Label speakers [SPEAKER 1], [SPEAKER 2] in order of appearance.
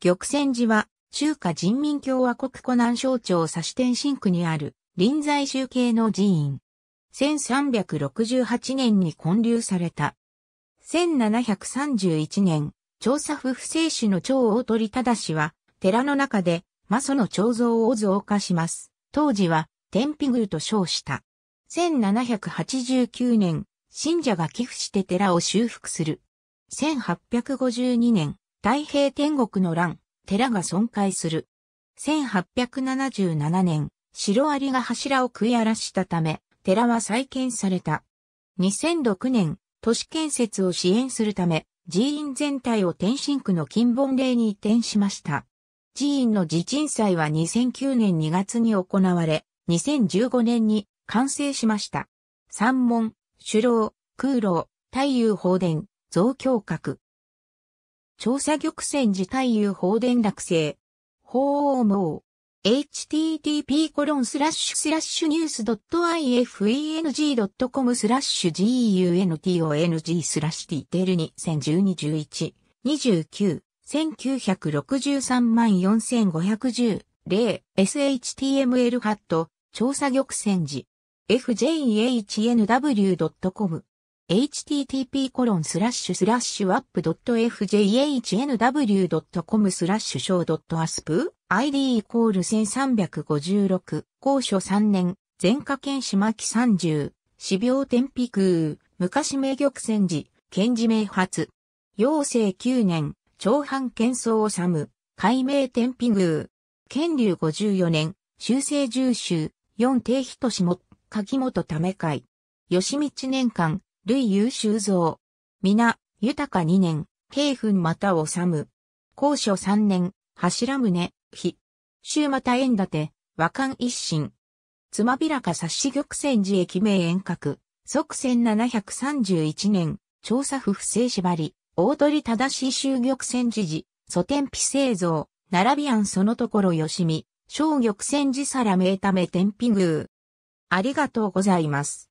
[SPEAKER 1] 玉泉寺は、中華人民共和国湖南省庁指志天津区にある臨済宗系の寺院。1368年に建立された。1731年、調査府不正主の長大鳥忠氏は、寺の中で、魔祖の彫像を増加します。当時は、天秤宮と称した。1789年、信者が寄付して寺を修復する。1852年、太平天国の乱、寺が損壊する。1877年、白ロが柱を食い荒らしたため、寺は再建された。2006年、都市建設を支援するため、寺院全体を天津区の金本礼に移転しました。寺院の地鎮祭は2009年2月に行われ、2015年に完成しました。三門、首楼、空楼、太陽放殿、増強閣、調査玉線自体有放電落成。法王網。http コロンスラッシュスラッシュニュース .ifeng.com スラッシュ gunton g スラッシュティテル2012-11 29 1963万4510例 SHTML ハット調査玉線時 fjhnw.com http コロンスラッシュスラッシュアップ .fjhnw.com スラッシュショー .asp id イコール1356高所3年前科県島木30死病天日空昔名玉戦時検事名発陽性9年長藩県総治改名天日宮県五54年修正重修四帝としも柿本為会吉道年間類優秀像。皆、豊か二年、平奮また治む。高所三年、柱宗、日。週また縁立て、和漢一心。つまびらか察し玉泉寺駅名遠隔。即戦三十一年、調査不不正縛り、大鳥正し修玉泉寺寺、祖天日製造、並び案そのところよしみ、小玉泉寺皿名ため天日宮。ありがとうございます。